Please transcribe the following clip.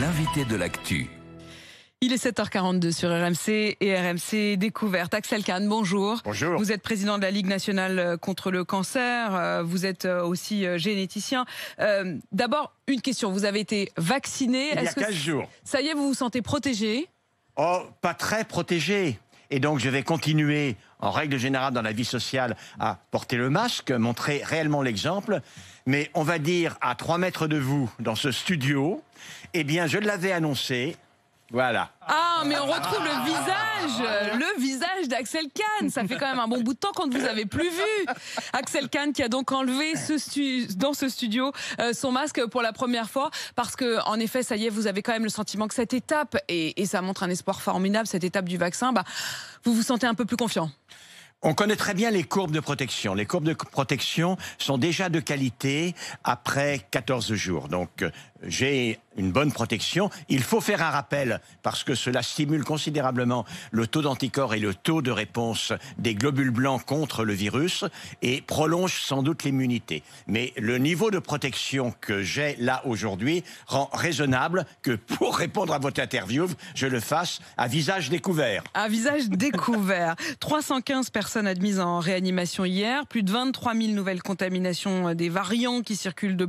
l'invité de l'actu. Il est 7h42 sur RMC et RMC Découverte. Axel Kahn, bonjour. Bonjour. Vous êtes président de la Ligue nationale euh, contre le cancer. Euh, vous êtes euh, aussi généticien. D'abord, une question. Vous avez été vacciné. Il y a 15 jours. Ça y est, vous vous sentez protégé Oh, pas très protégé. Et donc, je vais continuer en règle générale dans la vie sociale, à porter le masque, montrer réellement l'exemple. Mais on va dire à 3 mètres de vous, dans ce studio, eh bien, je l'avais annoncé. Voilà. Ah, mais on retrouve le visage, le visage d'Axel Kahn. Ça fait quand même un bon bout de temps qu'on ne vous avait plus vu. Axel Kahn qui a donc enlevé ce dans ce studio euh, son masque pour la première fois parce que, en effet, ça y est, vous avez quand même le sentiment que cette étape, et, ça montre un espoir formidable, cette étape du vaccin, bah, vous vous sentez un peu plus confiant. On connaît très bien les courbes de protection. Les courbes de protection sont déjà de qualité après 14 jours. Donc, j'ai une bonne protection. Il faut faire un rappel parce que cela stimule considérablement le taux d'anticorps et le taux de réponse des globules blancs contre le virus et prolonge sans doute l'immunité. Mais le niveau de protection que j'ai là aujourd'hui rend raisonnable que pour répondre à votre interview, je le fasse à visage découvert. À visage découvert. 315 personnes admises en réanimation hier, plus de 23 000 nouvelles contaminations euh, des variants qui circulent de